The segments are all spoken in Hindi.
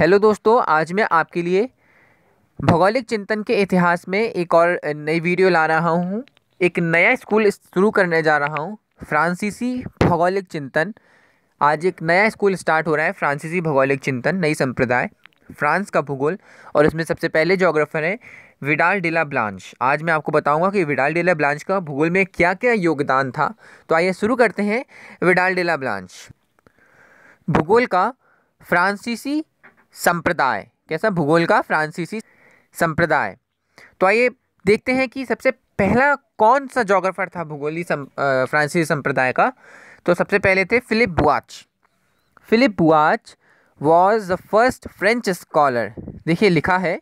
हेलो दोस्तों आज मैं आपके लिए भौगोलिक चिंतन के इतिहास में एक और नई वीडियो ला रहा हूँ एक नया स्कूल शुरू करने जा रहा हूँ फ्रांसीसी भौगोलिक चिंतन आज एक नया स्कूल स्टार्ट हो रहा है फ्रांसीसी भौगोलिक चिंतन नई संप्रदाय फ्रांस का भूगोल और इसमें सबसे पहले जोग्राफर है विडाल डेला ब्लांच आज मैं आपको बताऊंगा कि विडाल डेला ब्लांच का भूगोल में क्या क्या योगदान था तो आइए शुरू करते हैं विडाल डेला ब्लांच भूगोल का फ्रांसीसी संप्रदाय कैसा भूगोल का फ्रांसीसी संप्रदाय तो आइए देखते हैं कि सबसे पहला कौन सा जोग्राफर था भूगोली फ्रांसीसी संप्रदाय का तो सबसे पहले थे Philippe Buache Philippe Buache was the first French scholar देखिए लिखा है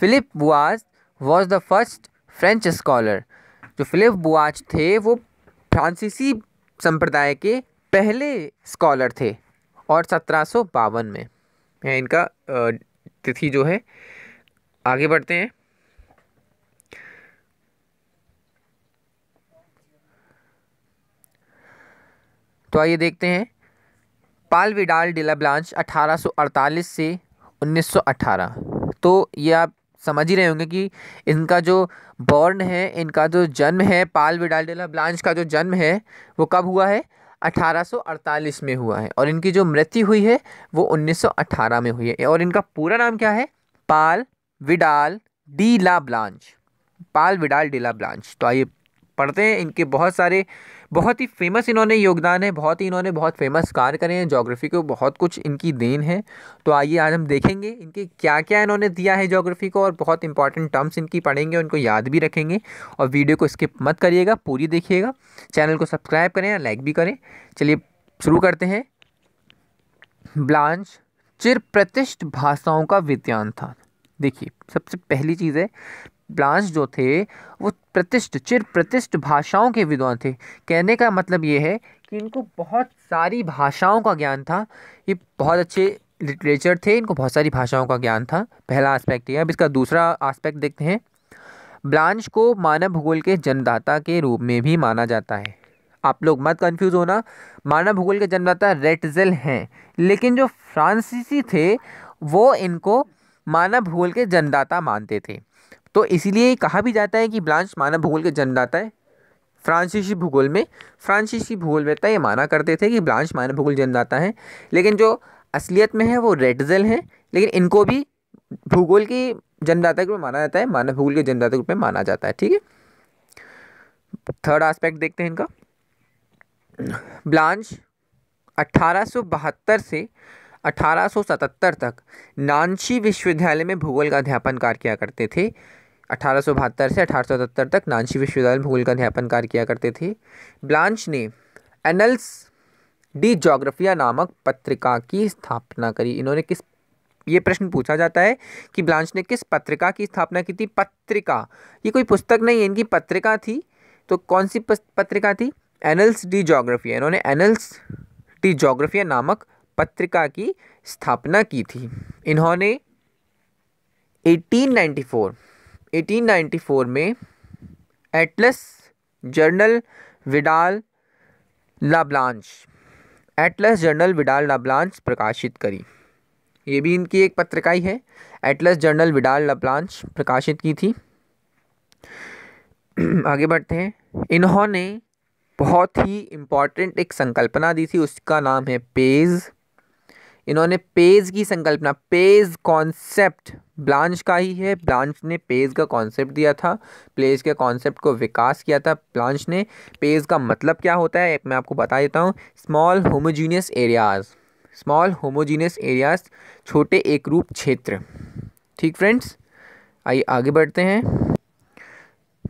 Philippe Buache was the first French scholar जो फिलिप बुआच थे वो फ्रांसीसी संप्रदाय के पहले स्कॉलर थे और सत्रह में है इनका तिथि जो है आगे बढ़ते हैं तो आइए देखते हैं पाल विडाल डिला ब्लांच 1848 से 1918 तो ये आप समझ ही रहे होंगे कि इनका जो बॉर्न है इनका जो जन्म है पाल विडाल डिला ब्लांच का जो जन्म है वो कब हुआ है 1848 में हुआ है और इनकी जो मृत्यु हुई है वो 1918 में हुई है और इनका पूरा नाम क्या है Paul Vidal de la Blache Paul Vidal de la Blache तो आइए पढ़ते हैं इनके बहुत सारे बहुत ही फेमस इन्होंने योगदान है बहुत ही इन्होंने बहुत फेमस कार्य करे हैं जोग्राफ़ी को बहुत कुछ इनकी देन है तो आइए आज हम देखेंगे इनके क्या क्या इन्होंने दिया है जोग्राफ़ी को और बहुत इंपॉर्टेंट टर्म्स इनकी पढ़ेंगे उनको याद भी रखेंगे और वीडियो को स्किप मत करिएगा पूरी देखिएगा चैनल को सब्सक्राइब करें या लाइक भी करें चलिए शुरू करते हैं ब्लांच चिर प्रतिष्ठ भाषाओं का विज्ञान था देखिए सबसे पहली चीज़ है ब्लांस जो थे वो प्रतिष्ठ चिर प्रतिष्ठ भाषाओं के विद्वान थे कहने का मतलब ये है कि इनको बहुत सारी भाषाओं का ज्ञान था ये बहुत अच्छे लिटरेचर थे इनको बहुत सारी भाषाओं का ज्ञान था पहला आस्पेक्ट ये अब इसका दूसरा आस्पेक्ट देखते हैं ब्लांश को मानव भूगोल के जन्मदाता के रूप में भी माना जाता है आप लोग मत कंफ्यूज होना मानव भूगोल के जन्मदाता रेटजेल हैं लेकिन जो फ्रांसीसी थे वो इनको मानव भूगोल के जन्मदाता मानते थे तो इसीलिए कहा भी जाता है कि ब्लांच मानव भूगोल के जन्मदाता है फ्रांसीसी भूगोल में फ्रांसीसी भूगोलवेत्ता तो ये माना करते थे कि ब्लांच मानव भूगोल जन्मदाता है लेकिन जो असलियत में है वो रेडजल हैं लेकिन इनको भी भूगोल के जन्मदाता के रूप में माना जाता है मानव भूगोल के जन्मदाता के रूप में माना जाता है ठीक है थर्ड आस्पेक्ट देखते हैं इनका ब्लांच 1872 से 1877 तक नानशी विश्वविद्यालय में भूगोल का अध्यापन कार्य किया करते थे अठारह से अठारह तक नानशी विश्वविद्यालय में भूगोल का अध्यापन कार्य किया करते थे ब्लांच ने एनल्स डी जोग्राफिया नामक पत्रिका की स्थापना करी इन्होंने किस ये प्रश्न पूछा जाता है कि ब्लांच ने किस पत्रिका की स्थापना की थी पत्रिका ये कोई पुस्तक नहीं है इनकी पत्रिका थी तो कौन सी पत्रिका थी एनल्स डी जोग्राफिया इन्होंने एनल्स डी जोग्राफिया नामक पत्रिका की स्थापना की थी इन्होंने 1894 1894 में Atlas general Vidal Lablache Atlas general Vidal Lablache प्रकाशित करी ये भी इनकी एक पत्रिकाई है एटलस जर्नल विडाल लाब्लांच प्रकाशित की थी आगे बढ़ते हैं इन्होंने बहुत ही इम्पॉर्टेंट एक संकल्पना दी थी उसका नाम है पेज इन्होंने पेज की संकल्पना पेज कॉन्सेप्ट ब्लांच का ही है ब्लांच ने पेज का कॉन्सेप्ट दिया था पेज के कॉन्सेप्ट को विकास किया था ब्लांच ने पेज का मतलब क्या होता है मैं आपको बता देता हूँ small homogeneous areas small homogeneous areas छोटे एक रूप क्षेत्र ठीक फ्रेंड्स आइए आगे बढ़ते हैं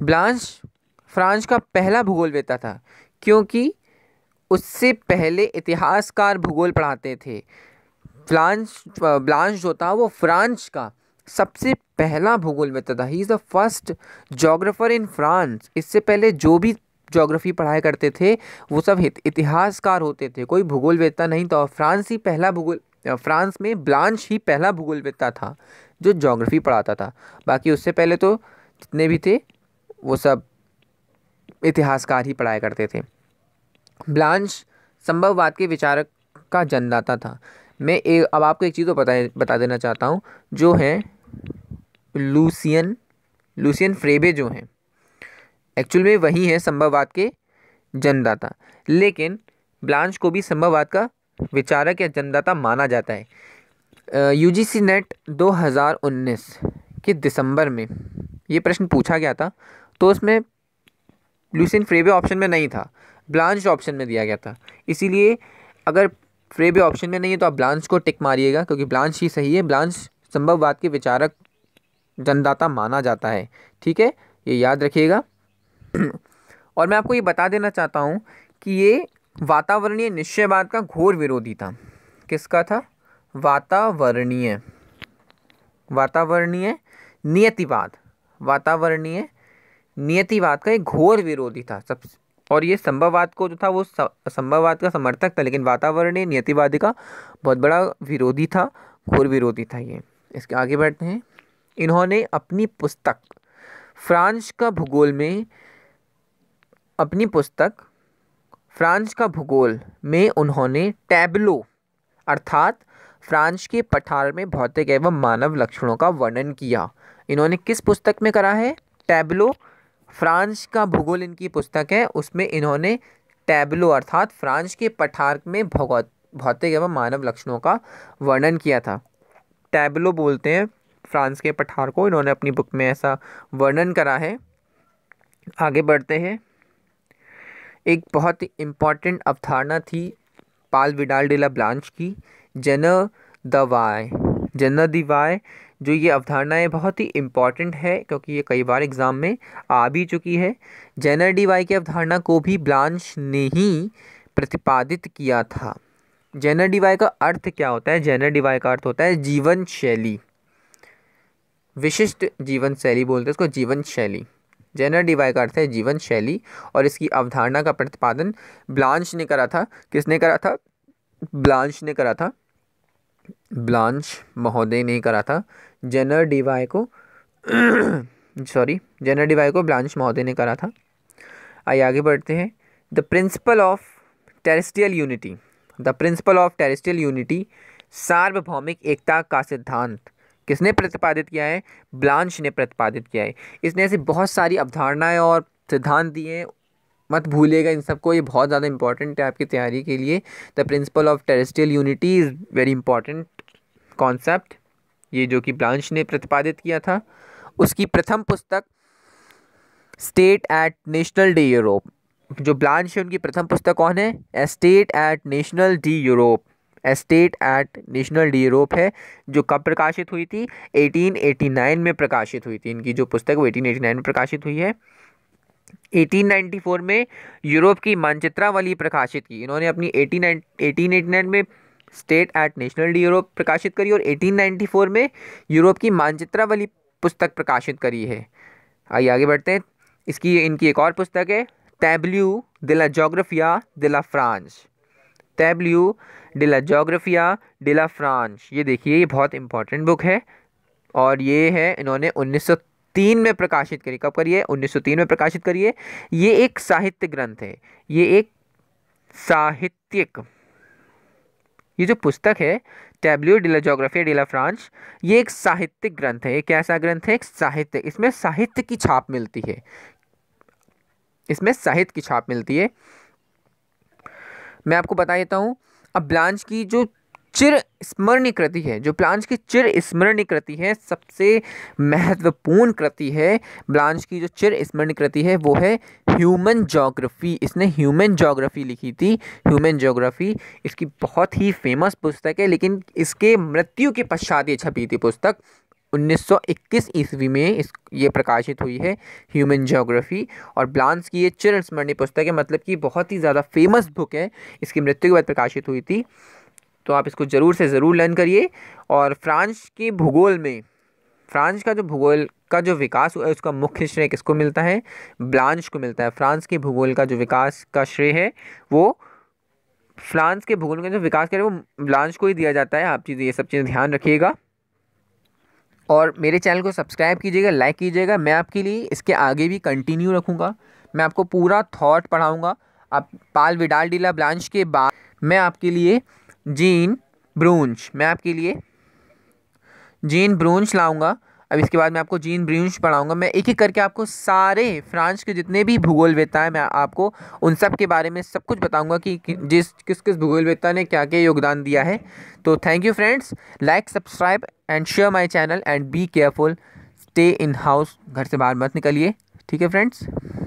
ब्लांच फ्रांस का पहला भूगोल वेता था क्योंकि उससे पहले इतिहासकार भूगोल पढ़ाते थे फ्लांस ब्लांश जो था वो फ्रांस का सबसे पहला भूगोल वेत्ता तो था he is the first geographer in France इससे पहले जो भी जोग्राफी पढ़ाया करते थे वो सब इतिहासकार होते थे कोई भूगोल वेत्ता नहीं था फ्रांस ही पहला भूगोल फ्रांस में ब्लांश ही पहला भूगोल वेत्ता था जो जोग्राफी पढ़ाता था बाकी उससे पहले तो जितने भी थे वो सब इतिहासकार ही पढ़ाया करते थे ब्लांश संभववाद के विचारक का जन्मदाता था मैं एक अब आपको एक चीज़ तो बता बता देना चाहता हूँ जो है लूसियन लूसियन फ्रेबे जो हैं एक्चुअल में वही हैं संभववाद के जन्मदाता लेकिन ब्लांच को भी संभववाद का विचारक या जन्मदाता माना जाता है यू जी सी नेट दो हज़ार उन्नीस के दिसंबर में ये प्रश्न पूछा गया था तो उसमें लूसियन फ्रेबे ऑप्शन में नहीं था ब्लांच ऑप्शन में दिया गया था इसीलिए अगर फ्रे भी ऑप्शन में नहीं है तो आप ब्लांच को टिक मारिएगा क्योंकि ब्लांच ही सही है ब्लांच संभववाद के विचारक जनदाता माना जाता है ठीक है ये याद रखिएगा और मैं आपको ये बता देना चाहता हूँ कि ये वातावरणीय निश्चयवाद का घोर विरोधी था किसका था वातावरणीय वातावरणीय नियतिवाद वातावरणीय नियतिवाद का एक घोर विरोधी था सब और ये संभववाद को जो था वो संभववाद का समर्थक था लेकिन वातावरणीय नियतिवादी का बहुत बड़ा विरोधी था घोर विरोधी था ये इसके आगे बढ़ते हैं इन्होंने अपनी पुस्तक फ्रांस का भूगोल में अपनी पुस्तक फ्रांस का भूगोल में उन्होंने टैबलो अर्थात फ्रांस के पठार में भौतिक एवं मानव लक्षणों का वर्णन किया इन्होंने किस पुस्तक में करा है टैबलो फ्रांस का भूगोल इनकी पुस्तक है उसमें इन्होंने टैबलो अर्थात फ्रांस के पठार में भौगौत भौतिक एवं मानव लक्षणों का वर्णन किया था टैबलो बोलते हैं फ्रांस के पठार को इन्होंने अपनी बुक में ऐसा वर्णन करा है आगे बढ़ते हैं एक बहुत ही इम्पॉर्टेंट अवधारणा थी पाल विडाल डेला ब्लांच की जन दवाय जन दिवाय जो ये अवधारणाएँ बहुत ही इम्पॉर्टेंट है क्योंकि ये कई बार एग्ज़ाम में आ भी चुकी है जेनर डी वाई की अवधारणा को भी ब्लांश ने ही प्रतिपादित किया था जेनर डी वाई का अर्थ क्या होता है जेनर डी वाई का अर्थ होता है जीवन शैली विशिष्ट जीवन शैली बोलते हैं इसको जीवन शैली जेनर वाई का अर्थ है जीवन शैली और इसकी अवधारणा का प्रतिपादन ब्लांश ने करा था किसने करा था ब्लांश ने करा था ब्लांच महोदय ने करा था जेनर डीवाई को सॉरी जेनर डीवाई को ब्लांच महोदय ने करा था आइए आगे बढ़ते हैं the principle of terrestrial unity the principle of terrestrial unity सार्वभौमिक एकता का सिद्धांत किसने प्रतिपादित किया है ब्लांच ने प्रतिपादित किया है इसने ऐसी बहुत सारी अवधारणाएं और सिद्धांत दिए हैं मत भूलिएगा इन सबको ये बहुत ज़्यादा इंपॉर्टेंट है आपकी तैयारी के लिए the principle of terrestrial unity is very important concept ये जो कि ब्रांच ने प्रतिपादित किया था उसकी प्रथम पुस्तक state et national de Europe जो ब्लांश है उनकी प्रथम पुस्तक कौन है estate et national de Europe estate et national de Europe है जो कब प्रकाशित हुई थी 1889 में प्रकाशित हुई थी इनकी जो पुस्तक वो 1889 में प्रकाशित हुई है 1894 में यूरोप की मानचित्रा वाली प्रकाशित की इन्होंने अपनी 18 1889 में स्टेट एट नेशनल यूरोप प्रकाशित करी और 1894 में यूरोप की मानचित्रा वाली पुस्तक प्रकाशित करी है आइए आगे बढ़ते हैं इसकी इनकी एक और पुस्तक है tableau de la geographie de la France tableau de la geographie de la France ये देखिए ये बहुत इंपॉर्टेंट बुक है और ये है इन्होंने उन्नीस तीन में प्रकाशित करिए कब करिए 1903 में प्रकाशित करिए ये एक साहित्य ग्रंथ है ये एक साहित्यिक ये जो पुस्तक है tableau de la geography de la France ये एक साहित्यिक ग्रंथ है ये कैसा ग्रंथ है एक साहित्य इसमें साहित्य की छाप मिलती है इसमें साहित्य की छाप मिलती है मैं आपको बता देता हूँ अब ब्लांच की जो चिर स्मरणीय कृति है जो ब्लांच की चिर स्मरणीय कृति है सबसे महत्वपूर्ण कृति है ब्लांच की जो चिर स्मरणीय कृति है वो है ह्यूमन जोग्राफी इसने ह्यूमन जोग्राफी लिखी थी ह्यूमन जोग्राफी इसकी बहुत ही फेमस पुस्तक है लेकिन इसके मृत्यु के पश्चात ये छपी थी पुस्तक 1921 ईस्वी में इस ये प्रकाशित हुई है ह्यूमन जोग्राफी और ब्लांस की ये चिर स्मरणीय पुस्तक है मतलब कि बहुत ही ज़्यादा फेमस बुक है इसकी मृत्यु के बाद प्रकाशित हुई थी तो आप इसको ज़रूर से ज़रूर लर्न करिए और फ्रांस के भूगोल में फ्रांस का जो भूगोल का जो विकास हुआ है उसका मुख्य श्रेय किसको मिलता है ब्लांश को मिलता है फ्रांस के भूगोल का जो विकास का श्रेय है वो फ्रांस के भूगोल का जो विकास कर वो ब्लांश को ही दिया जाता है आप चीज़ ये सब चीज़ें ध्यान रखिएगा और मेरे चैनल को सब्सक्राइब कीजिएगा लाइक कीजिएगा मैं आपके लिए इसके आगे भी कंटिन्यू रखूँगा मैं आपको पूरा थाट पढ़ाऊँगा आप पाल विडाल डीला ब्लांश के बाद मैं आपके लिए जीन ब्रूंच मैं आपके लिए जीन ब्रूंच लाऊंगा अब इसके बाद मैं आपको जीन ब्रूंच पढ़ाऊंगा मैं एक एक करके आपको सारे फ्रांस के जितने भी भूगोल वेता है मैं आपको उन सब के बारे में सब कुछ बताऊंगा कि जिस किस किस भूगोल वेता ने क्या क्या योगदान दिया है तो thank you friends like subscribe and share my channel and be careful stay in house घर से बाहर मत निकलिए ठीक है फ्रेंड्स